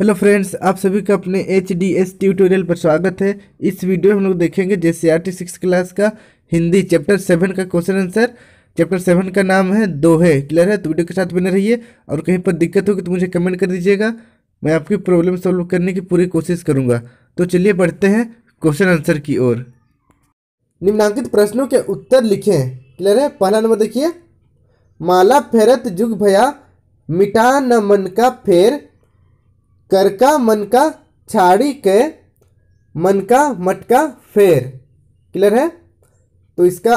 hello friends आप सभी का अपने एच डी एस ट्यूटोरियल पर स्वागत है इस वीडियो में हम लोग देखेंगे J C R T six class का हिंदी चैप्टर सेवन का क्वेश्चन आंसर चैप्टर सेवन का नाम है दोहे क्लियर है तो वीडियो के साथ बने रहिए और कहीं पर दिक्कत होगी तो मुझे कमेंट कर दीजिएगा मैं आपकी प्रॉब्लम सॉल्व करने की पूरी कोशिश करूँगा तो चलिए बढ़ते हैं क्वेश्चन आंसर की ओर निम्नांकित प्रश्नों के उत्तर लिखें क्लियर है पहला नंबर देखिए माला फेरत जुग भया मिटा न मन का फेर करका मन का छाड़ी के मन का मटका फेर क्लियर है तो इसका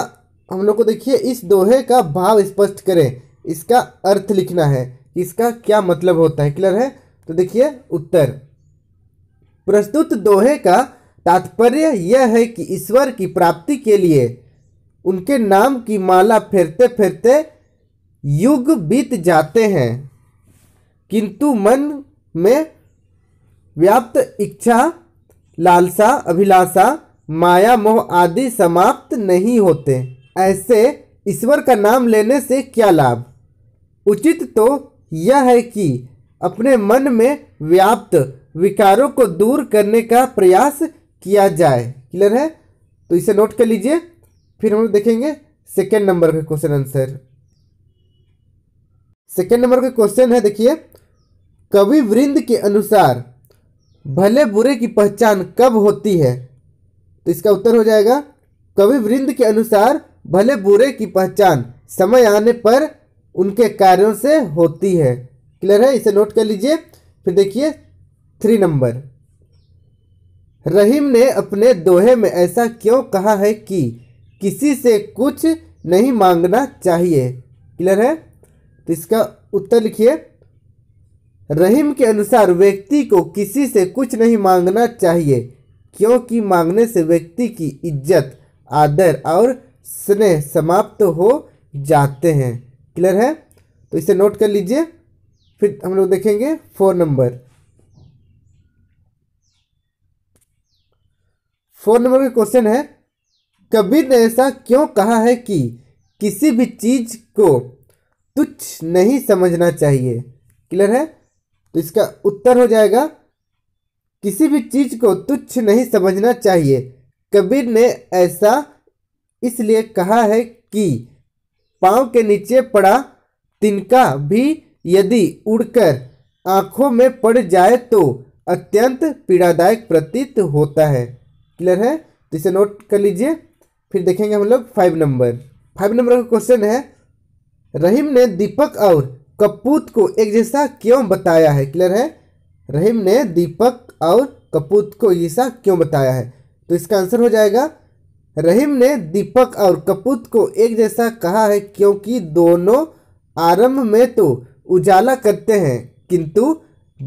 हम लोग को देखिए इस दोहे का भाव स्पष्ट करें इसका अर्थ लिखना है इसका क्या मतलब होता है क्लियर है तो देखिए उत्तर प्रस्तुत दोहे का तात्पर्य यह है कि ईश्वर की प्राप्ति के लिए उनके नाम की माला फेरते फेरते युग बीत जाते हैं किंतु मन में व्याप्त इच्छा लालसा अभिलाषा माया मोह आदि समाप्त नहीं होते ऐसे ईश्वर का नाम लेने से क्या लाभ उचित तो यह है कि अपने मन में व्याप्त विकारों को दूर करने का प्रयास किया जाए क्लियर है तो इसे नोट कर लीजिए फिर हम देखेंगे सेकेंड नंबर का क्वेश्चन आंसर सेकेंड नंबर का क्वेश्चन है देखिए कवि वृंद के अनुसार भले बुरे की पहचान कब होती है तो इसका उत्तर हो जाएगा कवि वृंद के अनुसार भले बुरे की पहचान समय आने पर उनके कार्यों से होती है क्लियर है इसे नोट कर लीजिए फिर देखिए थ्री नंबर रहीम ने अपने दोहे में ऐसा क्यों कहा है कि किसी से कुछ नहीं मांगना चाहिए क्लियर है तो इसका उत्तर लिखिए रहीम के अनुसार व्यक्ति को किसी से कुछ नहीं मांगना चाहिए क्योंकि मांगने से व्यक्ति की इज्जत आदर और स्नेह समाप्त हो जाते हैं क्लियर है तो इसे नोट कर लीजिए फिर हम लोग देखेंगे फोर नंबर फोर नंबर का क्वेश्चन है कबीर ने ऐसा क्यों कहा है कि किसी भी चीज को तुच्छ नहीं समझना चाहिए क्लियर है तो इसका उत्तर हो जाएगा किसी भी चीज को तुच्छ नहीं समझना चाहिए कबीर ने ऐसा इसलिए कहा है कि पाँव के नीचे पड़ा तिनका भी यदि उड़कर आँखों में पड़ जाए तो अत्यंत पीड़ादायक प्रतीत होता है क्लियर है तो इसे नोट कर लीजिए फिर देखेंगे हम लोग फाइव नंबर फाइव नंबर का क्वेश्चन है रहीम ने दीपक और कपूत को एक जैसा क्यों बताया है क्लियर है रहीम ने दीपक और कपूत को जैसा क्यों बताया है तो इसका आंसर हो जाएगा रहीम ने दीपक और कपूत को एक जैसा कहा है क्योंकि दोनों आरंभ में तो उजाला करते हैं किंतु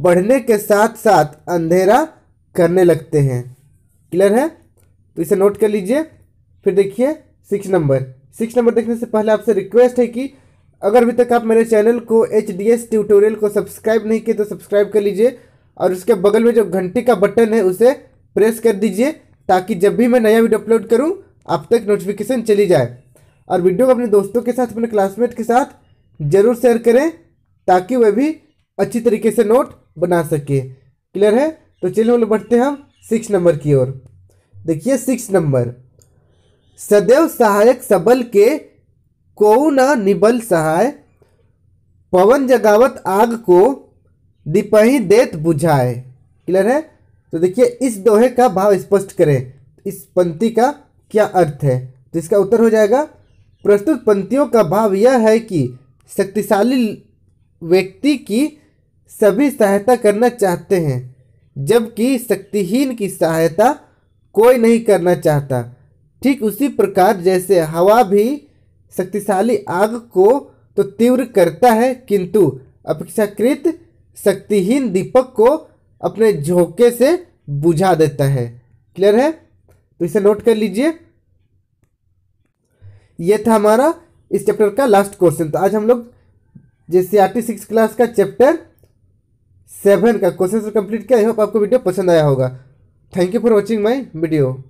बढ़ने के साथ साथ अंधेरा करने लगते हैं क्लियर है तो इसे नोट कर लीजिए फिर देखिए सिक्स नंबर सिक्स नंबर देखने से पहले आपसे रिक्वेस्ट है कि अगर अभी तक आप मेरे चैनल को एच डी एस ट्यूटोरियल को सब्सक्राइब नहीं किए तो सब्सक्राइब कर लीजिए और उसके बगल में जो घंटी का बटन है उसे प्रेस कर दीजिए ताकि जब भी मैं नया वीडियो अपलोड करूँ आप तक नोटिफिकेशन चली जाए और वीडियो को अपने दोस्तों के साथ अपने क्लासमेट के साथ ज़रूर शेयर करें ताकि वह भी अच्छी तरीके से नोट बना सके क्लियर है तो चलिए हम लोग बढ़ते हैं हम सिक्स नंबर की ओर देखिए सिक्स नंबर सदैव सहायक सबल के को ना निबल सहाय पवन जगावत आग को दीपही देत बुझाए क्लियर है तो देखिए इस दोहे का भाव स्पष्ट करें इस पंक्ति का क्या अर्थ है तो इसका उत्तर हो जाएगा प्रस्तुत पंक्तियों का भाव यह है कि शक्तिशाली व्यक्ति की सभी सहायता करना चाहते हैं जबकि शक्तिहीन की सहायता कोई नहीं करना चाहता ठीक उसी प्रकार जैसे हवा भी शक्तिशाली आग को तो तीव्र करता है किंतु अपेक्षाकृत शक्तिहीन दीपक को अपने झोंके से बुझा देता है क्लियर है तो इसे नोट कर लीजिए यह था हमारा इस चैप्टर का लास्ट क्वेश्चन तो आज हम लोग जैसे आर टी सिक्स क्लास का चैप्टर सेवन का क्वेश्चन कंप्लीट किया आई होप आपको वीडियो पसंद आया होगा thank you for watching my video